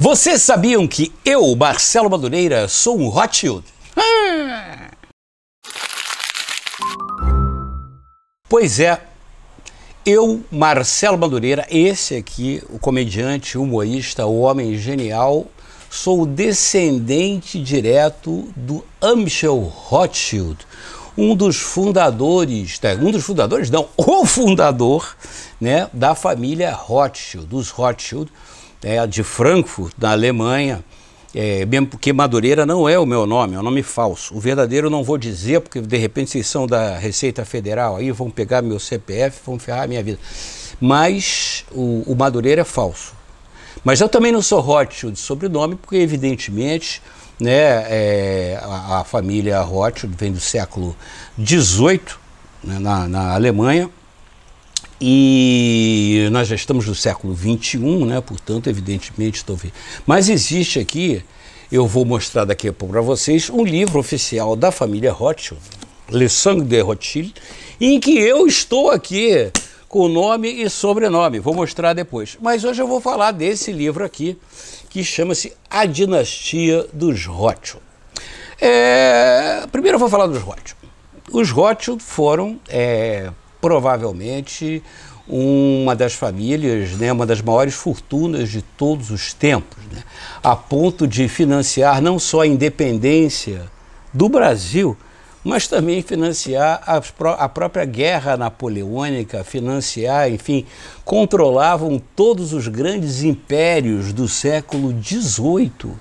Vocês sabiam que eu, Marcelo Madureira, sou um Rothschild? Pois é, eu, Marcelo Madureira, esse aqui, o comediante, humorista, o homem genial, sou descendente direto do Amschel Rothschild, um dos fundadores, é, um dos fundadores, não, o fundador, né, da família Rothschild, dos Rothschild, é, de Frankfurt, na Alemanha, é, mesmo porque Madureira não é o meu nome, é um nome falso. O verdadeiro não vou dizer, porque de repente vocês são da Receita Federal, aí vão pegar meu CPF, vão ferrar a minha vida. Mas o, o Madureira é falso. Mas eu também não sou Rothschild de sobrenome, porque evidentemente né, é, a, a, família Rothschild vem do século XVIII né, na, na Alemanha, e nós já estamos no século XXI, né? portanto, evidentemente, estou vendo. Mas existe aqui, eu vou mostrar daqui a pouco para vocês, um livro oficial da família Rothschild, Le Sang de Rothschild, em que eu estou aqui com nome e sobrenome. Vou mostrar depois. Mas hoje eu vou falar desse livro aqui, que chama-se A Dinastia dos Rothschild. É... Primeiro eu vou falar dos Rothschild. Os Rothschild foram é provavelmente uma das famílias, né, uma das maiores fortunas de todos os tempos, né, a ponto de financiar não só a independência do Brasil, mas também financiar a, a própria guerra napoleônica, financiar, enfim, controlavam todos os grandes impérios do século XVIII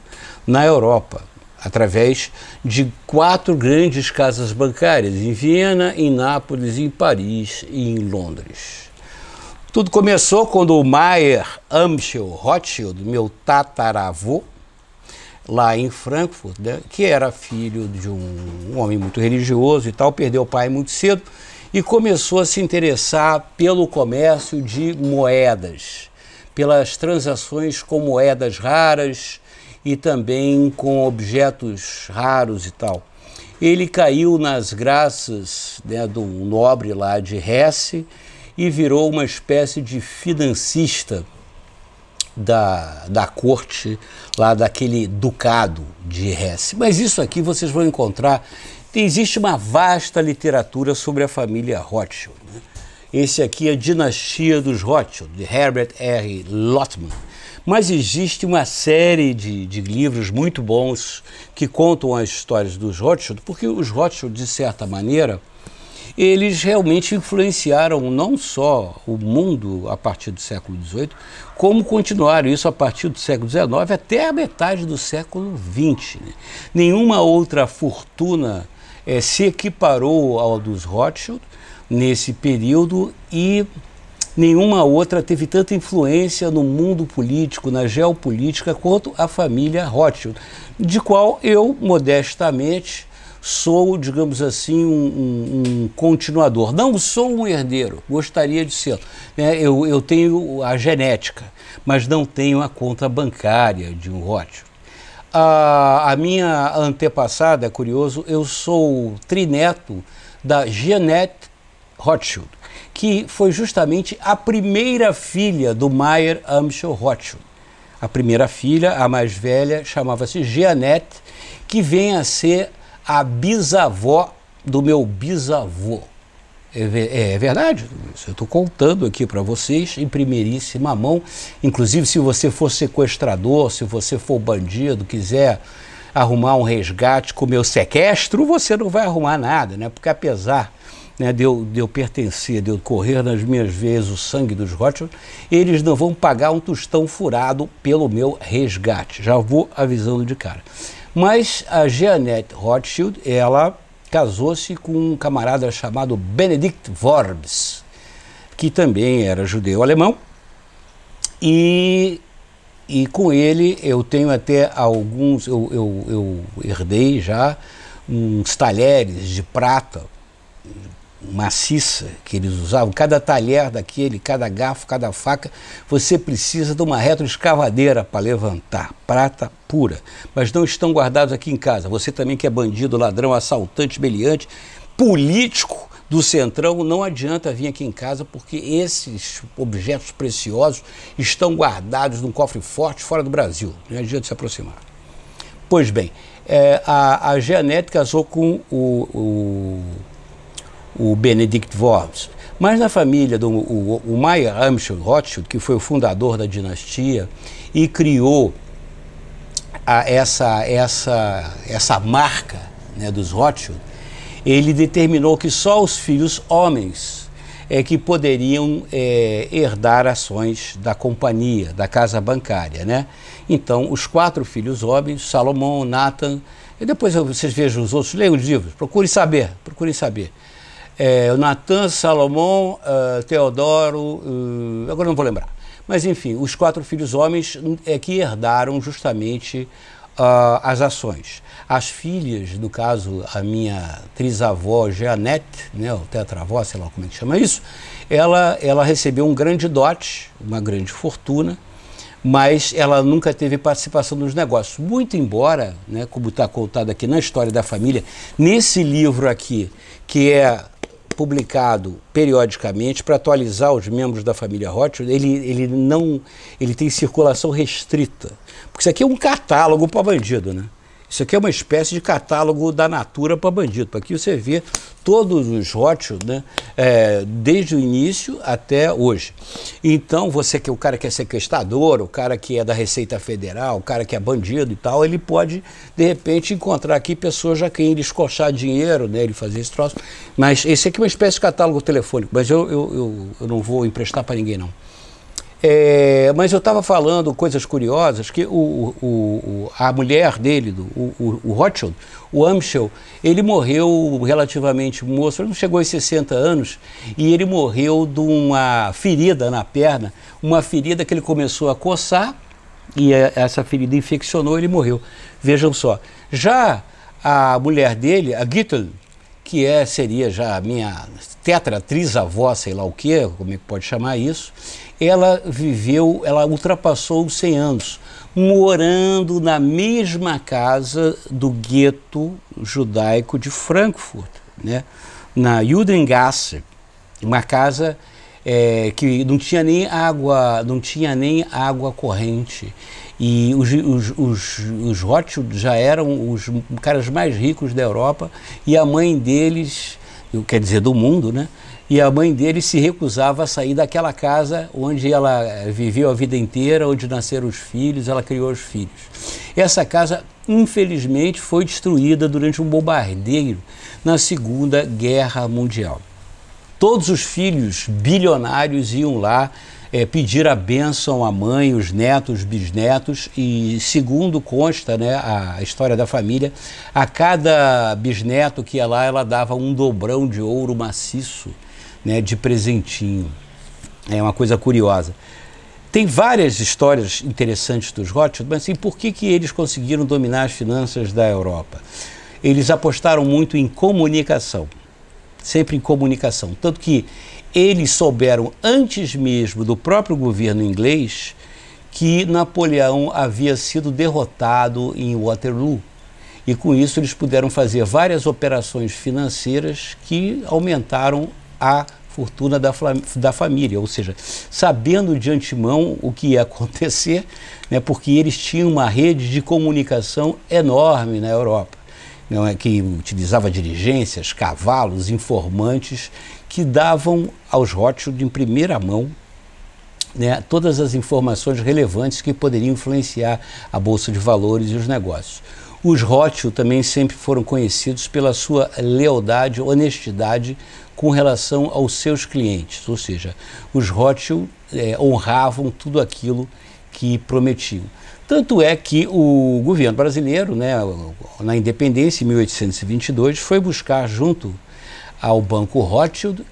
na Europa através de quatro grandes casas bancárias em Viena, em Nápoles, em Paris e em Londres. Tudo começou quando o Mayer Amschel Rothschild, meu tataravô, lá em Frankfurt, né, que era filho de um, um homem muito religioso e tal, perdeu o pai muito cedo e começou a se interessar pelo comércio de moedas, pelas transações com moedas raras, e também com objetos raros e tal. Ele caiu nas graças né, de um nobre lá de Hesse e virou uma espécie de financista da, da corte lá daquele ducado de Hesse. Mas isso aqui vocês vão encontrar. Existe uma vasta literatura sobre a família Rothschild. Né? Esse aqui é a Dinastia dos Rothschild, de Herbert R. Lottman. Mas existe uma série de, de livros muito bons que contam as histórias dos Rothschild, porque os Rothschild, de certa maneira, eles realmente influenciaram não só o mundo a partir do século XVIII, como continuaram isso a partir do século XIX até a metade do século XX. Né? Nenhuma outra fortuna é, se equiparou ao dos Rothschild nesse período e nenhuma outra teve tanta influência no mundo político, na geopolítica, quanto a família Rothschild, de qual eu, modestamente, sou, digamos assim, um, um, um continuador. Não sou um herdeiro, gostaria de ser. É, eu, eu tenho a genética, mas não tenho a conta bancária de um Rothschild. A, a minha antepassada, é curioso, eu sou trineto da Jeanette Rothschild que foi justamente a primeira filha do Mayer Amschel Rothschild. A primeira filha, a mais velha, chamava-se Jeanette, que vem a ser a bisavó do meu bisavô. É, é verdade, eu estou contando aqui para vocês em primeiríssima mão. Inclusive, se você for sequestrador, se você for bandido, quiser arrumar um resgate com o meu sequestro, você não vai arrumar nada, né? Porque apesar né, de, eu, de eu pertencer, de eu correr nas minhas vezes o sangue dos Rothschild, eles não vão pagar um tostão furado pelo meu resgate. Já vou avisando de cara. Mas a Jeanette Rothschild, ela casou-se com um camarada chamado Benedict Vorbes, que também era judeu-alemão, e, e com ele eu tenho até alguns, eu, eu, eu herdei já uns talheres de prata maciça que eles usavam, cada talher daquele, cada garfo, cada faca, você precisa de uma retroescavadeira para levantar, prata pura. Mas não estão guardados aqui em casa. Você também que é bandido, ladrão, assaltante, beliante político do Centrão, não adianta vir aqui em casa porque esses objetos preciosos estão guardados num cofre forte fora do Brasil. Não adianta se aproximar. Pois bem, é, a, a Jeanette casou com o, o o Benedict Forbes, mas na família do o, o Meyer Amschel Rothschild, que foi o fundador da dinastia e criou a, essa, essa, essa marca né, dos Rothschild, ele determinou que só os filhos homens é que poderiam é, herdar ações da companhia, da casa bancária, né? Então, os quatro filhos homens, Salomão, Nathan, e depois vocês vejam os outros, leiam os livros, procurem saber, procurem saber. É, Natan, Salomão, uh, Teodoro, uh, agora não vou lembrar. Mas enfim, os quatro filhos homens é que herdaram justamente uh, as ações. As filhas, no caso, a minha trisavó Jeanette, né, ou tetravó, sei lá como é que chama isso, ela, ela recebeu um grande dote, uma grande fortuna, mas ela nunca teve participação nos negócios. Muito embora, né, como está contado aqui na história da família, nesse livro aqui, que é publicado periodicamente para atualizar os membros da família Rothschild, ele, ele não ele tem circulação restrita. Porque isso aqui é um catálogo para bandido, né? Isso aqui é uma espécie de catálogo da Natura para bandido. Aqui você vê todos os rótulos, né? É, desde o início até hoje. Então, você que o cara que é sequestrador, o cara que é da Receita Federal, o cara que é bandido e tal, ele pode, de repente, encontrar aqui pessoas já quem ele escochar dinheiro, né? Ele fazer esse troço. Mas esse aqui é uma espécie de catálogo telefônico, mas eu, eu, eu, eu não vou emprestar para ninguém, não. É, mas eu estava falando coisas curiosas, que o, o, a mulher dele, do, o, o Rothschild, o Amschel, ele morreu relativamente moço, ele não chegou aos 60 anos, e ele morreu de uma ferida na perna, uma ferida que ele começou a coçar, e é, essa ferida infeccionou, ele morreu. Vejam só. Já a mulher dele, a Gittel, que é, seria já a minha tetratriz-avó, sei lá o que, como é que pode chamar isso, ela viveu, ela ultrapassou os 100 anos, morando na mesma casa do gueto judaico de Frankfurt, né? na Judengasse, uma casa é, que não tinha nem água, não tinha nem água corrente. E os, os, os, os Rothschild já eram os caras mais ricos da Europa e a mãe deles, quer dizer, do mundo, né? E a mãe dele se recusava a sair daquela casa onde ela viveu a vida inteira, onde nasceram os filhos, ela criou os filhos. Essa casa, infelizmente, foi destruída durante um bombardeio na Segunda Guerra Mundial. Todos os filhos bilionários iam lá é, pedir a bênção à mãe, os netos, bisnetos, e segundo consta né, a história da família, a cada bisneto que ia lá, ela dava um dobrão de ouro maciço né, de presentinho. É uma coisa curiosa. Tem várias histórias interessantes dos Rothschild, mas assim, por que, que eles conseguiram dominar as finanças da Europa? Eles apostaram muito em comunicação sempre em comunicação. Tanto que eles souberam, antes mesmo do próprio governo inglês, que Napoleão havia sido derrotado em Waterloo. E com isso eles puderam fazer várias operações financeiras que aumentaram a fortuna da, da família, ou seja, sabendo de antemão o que ia acontecer, né, porque eles tinham uma rede de comunicação enorme na Europa não é, que utilizava dirigências, cavalos, informantes, que davam aos Rothschild em primeira mão né, todas as informações relevantes que poderiam influenciar a Bolsa de Valores e os negócios. Os Rothschild também sempre foram conhecidos pela sua lealdade, honestidade com relação aos seus clientes, ou seja, os Rothschild é, honravam tudo aquilo que prometiam. Tanto é que o governo brasileiro, né, na independência, em 1822, foi buscar junto ao Banco Rothschild,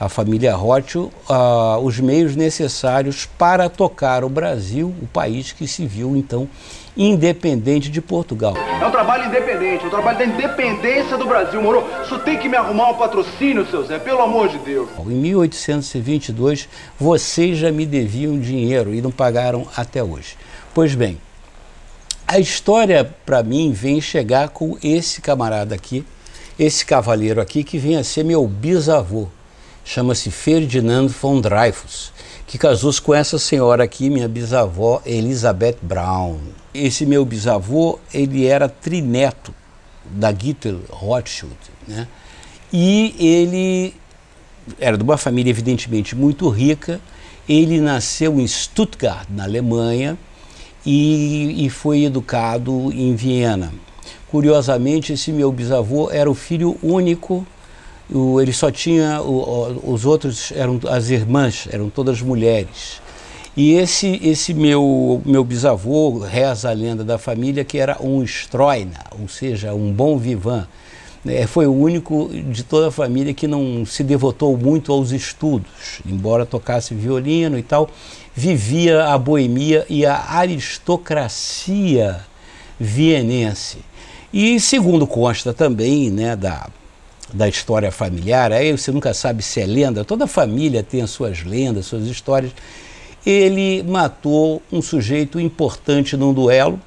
a família Rothschild, uh, os meios necessários para tocar o Brasil, o país que se viu então independente de Portugal. É um trabalho independente, é um trabalho da independência do Brasil, moro. Só tem que me arrumar um patrocínio, seu Zé, pelo amor de Deus. Em 1822, vocês já me deviam dinheiro e não pagaram até hoje. Pois bem, a história, para mim, vem chegar com esse camarada aqui, esse cavaleiro aqui, que vem a ser meu bisavô. Chama-se Ferdinando von Dreyfus, que casou-se com essa senhora aqui, minha bisavó Elizabeth Brown. Esse meu bisavô, ele era trineto da Gittel Rothschild, né? E ele era de uma família evidentemente muito rica. Ele nasceu em Stuttgart, na Alemanha, e, e foi educado em Viena. Curiosamente, esse meu bisavô era o filho único o, ele só tinha o, os outros eram as irmãs eram todas mulheres e esse esse meu meu bisavô reza a lenda da família que era um estroina, ou seja um bom vivan é, foi o único de toda a família que não se devotou muito aos estudos, embora tocasse violino e tal, vivia a boemia e a aristocracia vienense. E segundo consta também né, da, da história familiar, aí você nunca sabe se é lenda, toda família tem as suas lendas, suas histórias. Ele matou um sujeito importante num duelo,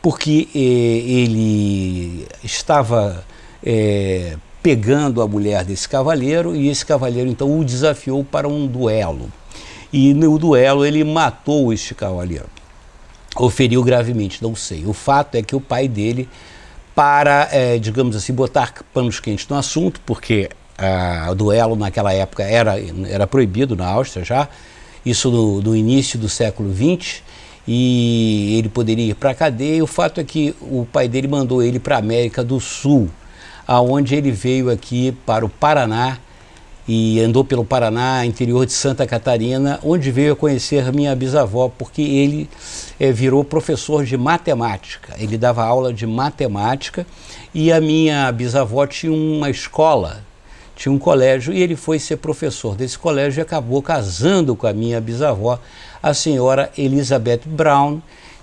porque eh, ele estava é, pegando a mulher desse cavaleiro e esse cavaleiro então o desafiou para um duelo. E no duelo ele matou este cavaleiro. Ou feriu gravemente, não sei. O fato é que o pai dele, para, é, digamos assim, botar panos quentes no assunto, porque o duelo naquela época era, era proibido na Áustria já, isso no, no início do século XX, e ele poderia ir para a cadeia. O fato é que o pai dele mandou ele para a América do Sul, aonde ele veio aqui para o Paraná e andou pelo Paraná, interior de Santa Catarina, onde veio a conhecer minha bisavó, porque ele é, virou professor de matemática. Ele dava aula de matemática e a minha bisavó tinha uma escola, tinha um colégio, e ele foi ser professor desse colégio e acabou casando com a minha bisavó, a senhora Elizabeth Brown,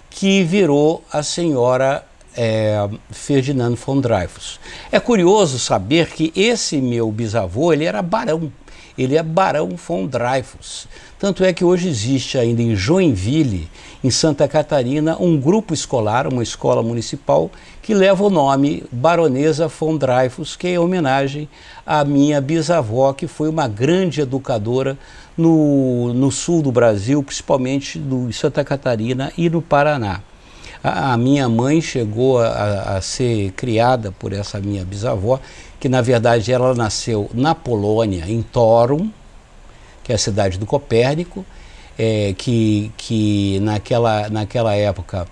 que virou a senhora é, Ferdinando von Dreyfus. É curioso saber que esse meu bisavô ele era barão. Ele é Barão von Dreyfus. Tanto é que hoje existe ainda em Joinville, em Santa Catarina, um grupo escolar, uma escola municipal, que leva o nome Baronesa von Dreyfus, que é homenagem à minha bisavó, que foi uma grande educadora no, no sul do Brasil, principalmente do, em Santa Catarina e no Paraná. A, a minha mãe chegou a, a ser criada por essa minha bisavó, que na verdade ela nasceu na Polônia, em Torum, que é a cidade do Copérnico, é, que, que naquela, naquela época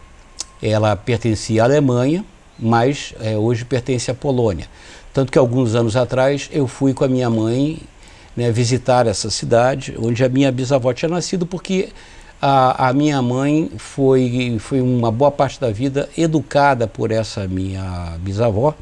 ela pertencia à Alemanha, mas é, hoje pertence à Polônia. Tanto que alguns anos atrás eu fui com a minha mãe né, visitar essa cidade, onde a minha bisavó tinha nascido, porque a, a, minha mãe foi, foi uma boa parte da vida educada por essa minha bisavó,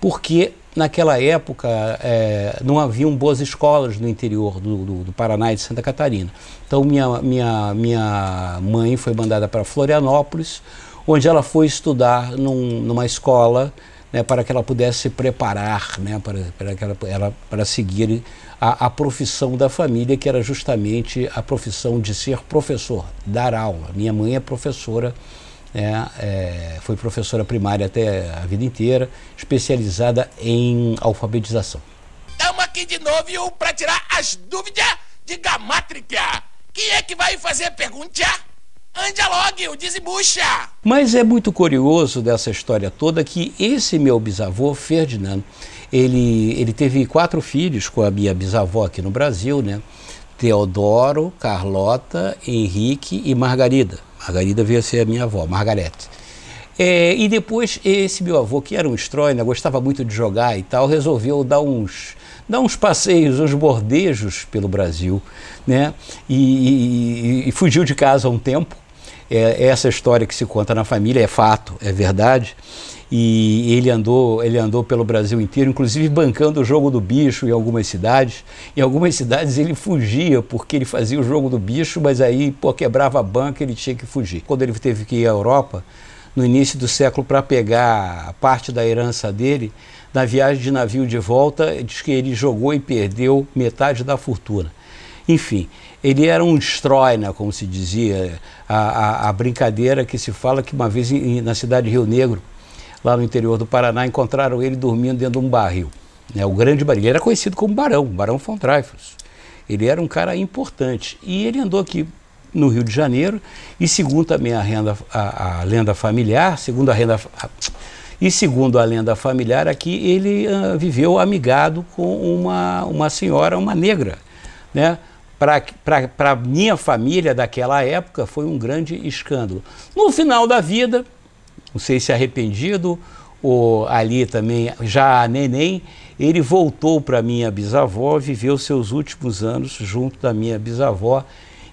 porque naquela época é, não haviam boas escolas no interior do, do, do, Paraná e de Santa Catarina. Então minha, minha, minha mãe foi mandada para Florianópolis, onde ela foi estudar num, numa escola né, para que ela pudesse se preparar né, para, para, ela, para seguir a, a, profissão da família, que era justamente a profissão de ser professor, dar aula. Minha mãe é professora, né, é, foi professora primária até a vida inteira, especializada em alfabetização. Estamos aqui de novo para tirar as dúvidas de gamátrica. Quem é que vai fazer a pergunta? Ande logo, desembucha! Mas é muito curioso dessa história toda que esse meu bisavô, Ferdinando, ele, ele teve quatro filhos com a minha bisavó aqui no Brasil, né? Teodoro, Carlota, Henrique e Margarida. Margarida veio a ser a minha avó, Margarete. É, e depois esse meu avô, que era um estróina, né, gostava muito de jogar e tal, resolveu dar uns, dar uns passeios, uns bordejos pelo Brasil, né? E, e, e fugiu de casa um tempo, é, é, essa história que se conta na família é fato, é verdade. E ele andou, ele andou pelo Brasil inteiro, inclusive bancando o jogo do bicho em algumas cidades. Em algumas cidades ele fugia porque ele fazia o jogo do bicho, mas aí pô, quebrava a banca ele tinha que fugir. Quando ele teve que ir à Europa, no início do século, para pegar parte da herança dele, na viagem de navio de volta, diz que ele jogou e perdeu metade da fortuna. Enfim, ele era um stroina, né, como se dizia, a, a, a, brincadeira que se fala que uma vez em, na cidade de Rio Negro, lá no interior do Paraná, encontraram ele dormindo dentro de um barril. Né, o grande barril. Ele era conhecido como Barão, Barão von Dreyfus. Ele era um cara importante. E ele andou aqui no Rio de Janeiro, e segundo também a, renda, a, a lenda familiar, segundo a renda. E segundo a lenda familiar, aqui ele uh, viveu amigado com uma, uma senhora, uma negra, né? para a minha família daquela época foi um grande escândalo. No final da vida, não sei se arrependido ou ali também já a neném, ele voltou para minha bisavó, viveu seus últimos anos junto da minha bisavó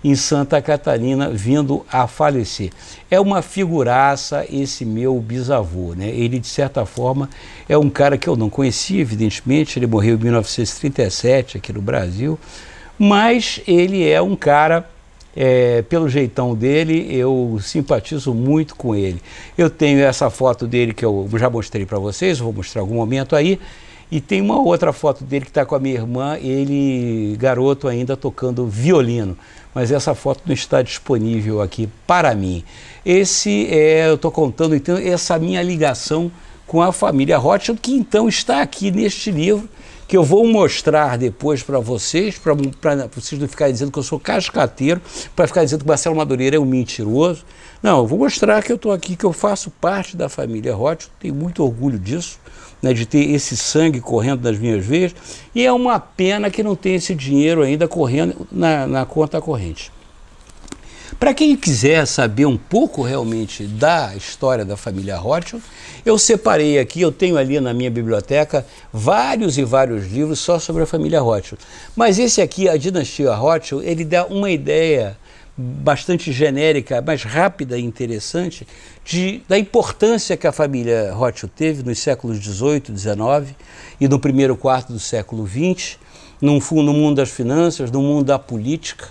em Santa Catarina, vindo a falecer. É uma figuraça esse meu bisavô, né? Ele de certa forma é um cara que eu não conhecia, evidentemente, ele morreu em 1937 aqui no Brasil mas ele é um cara, é, pelo jeitão dele, eu simpatizo muito com ele. Eu tenho essa foto dele que eu já mostrei para vocês, vou mostrar algum momento aí. E tem uma outra foto dele que está com a minha irmã, ele garoto ainda tocando violino. Mas essa foto não está disponível aqui para mim. Esse é, eu estou contando então essa minha ligação com a família Rothschild, que então está aqui neste livro que eu vou mostrar depois para vocês, para vocês não ficarem dizendo que eu sou cascateiro, para ficar dizendo que Marcelo Madureira é um mentiroso. Não, eu vou mostrar que eu estou aqui, que eu faço parte da família Rothschild, tenho muito orgulho disso, né, de ter esse sangue correndo nas minhas veias, e é uma pena que não tenha esse dinheiro ainda correndo na, na conta corrente. Para quem quiser saber um pouco realmente da história da família Rothschild, eu separei aqui, eu tenho ali na minha biblioteca vários e vários livros só sobre a família Rothschild. Mas esse aqui, a dinastia Rothschild, ele dá uma ideia bastante genérica, mas rápida e interessante, de, da importância que a família Rothschild teve nos séculos XVIII, XIX e no primeiro quarto do século XX, no mundo das finanças, no mundo da política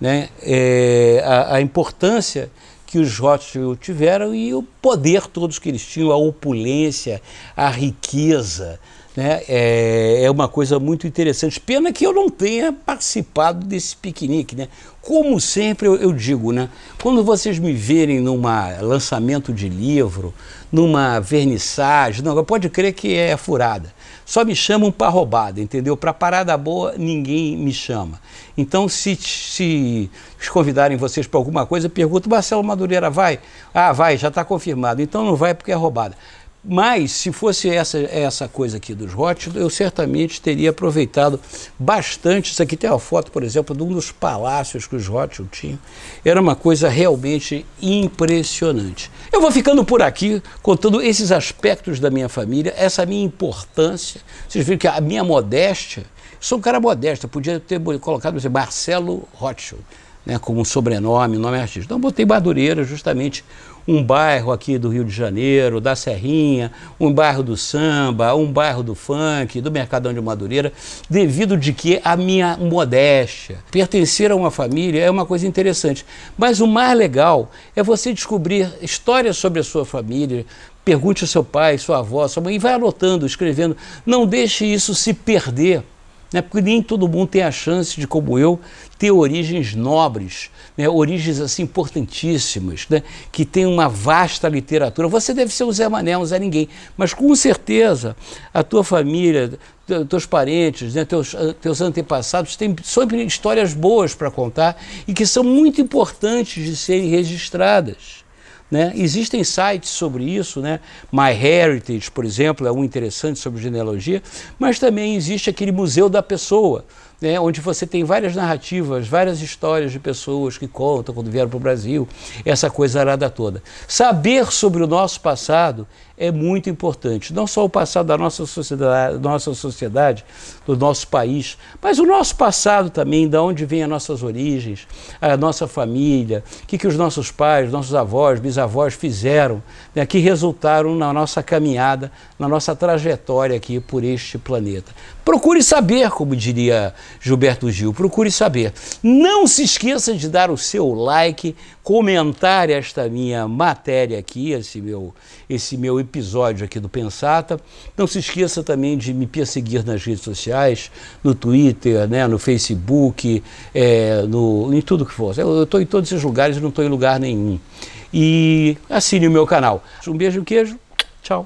né, é, a, a, importância que os Rothschild tiveram e o poder todos que eles tinham, a opulência, a riqueza. Né, é, é uma coisa muito interessante. Pena que eu não tenha participado desse piquenique. Né? Como sempre eu, eu digo, né, quando vocês me verem num lançamento de livro, numa vernissagem, não, pode crer que é furada só me chamam para roubada, entendeu? Para parada boa, ninguém me chama. Então, se, se convidarem vocês para alguma coisa, pergunto, Marcelo Madureira, vai? Ah, vai, já está confirmado. Então não vai porque é roubada. Mas, se fosse essa, essa coisa aqui dos Rothschild, eu certamente teria aproveitado bastante. Isso aqui tem uma foto, por exemplo, de um dos palácios que os Rothschild tinham. Era uma coisa realmente impressionante. Eu vou ficando por aqui, contando esses aspectos da minha família, essa minha importância. Vocês viram que a minha modéstia, sou um cara modesto, podia ter colocado Marcelo Rothschild né, como sobrenome, nome é artístico. Então botei Madureira, justamente um bairro aqui do Rio de Janeiro, da Serrinha, um bairro do samba, um bairro do funk, do Mercadão de Madureira, devido de que a minha modéstia. Pertencer a uma família é uma coisa interessante, mas o mais legal é você descobrir histórias sobre a sua família, pergunte ao seu pai, sua avó, sua mãe, e vai anotando, escrevendo. Não deixe isso se perder né? porque nem todo mundo tem a chance de, como eu, ter origens nobres, né? origens assim importantíssimas, né? que tem uma vasta literatura. Você deve ser um Zé Mané, um Zé Ninguém, mas com certeza a tua família, teus parentes, né? teus, teus antepassados têm sempre histórias boas para contar e que são muito importantes de serem registradas. Né? Existem sites sobre isso, né? MyHeritage, por exemplo, é um interessante sobre genealogia, mas também existe aquele Museu da Pessoa, né, onde você tem várias narrativas, várias histórias de pessoas que contam quando vieram para o Brasil, essa coisa arada toda. Saber sobre o nosso passado é muito importante. Não só o passado da nossa sociedade, nossa sociedade, do nosso país, mas o nosso passado também, de onde vêm as nossas origens, a nossa família, o que, que os nossos pais, nossos avós, bisavós fizeram, né, que resultaram na nossa caminhada, na nossa trajetória aqui por este planeta. Procure saber, como diria Gilberto Gil, procure saber. Não se esqueça de dar o seu like comentar esta minha matéria aqui, esse meu, esse meu episódio aqui do Pensata. Não se esqueça também de me perseguir nas redes sociais, no Twitter, né, no Facebook, é, no, em tudo que for. Eu estou em todos esses lugares e não estou em lugar nenhum. E assine o meu canal. Um beijo, queijo. Tchau.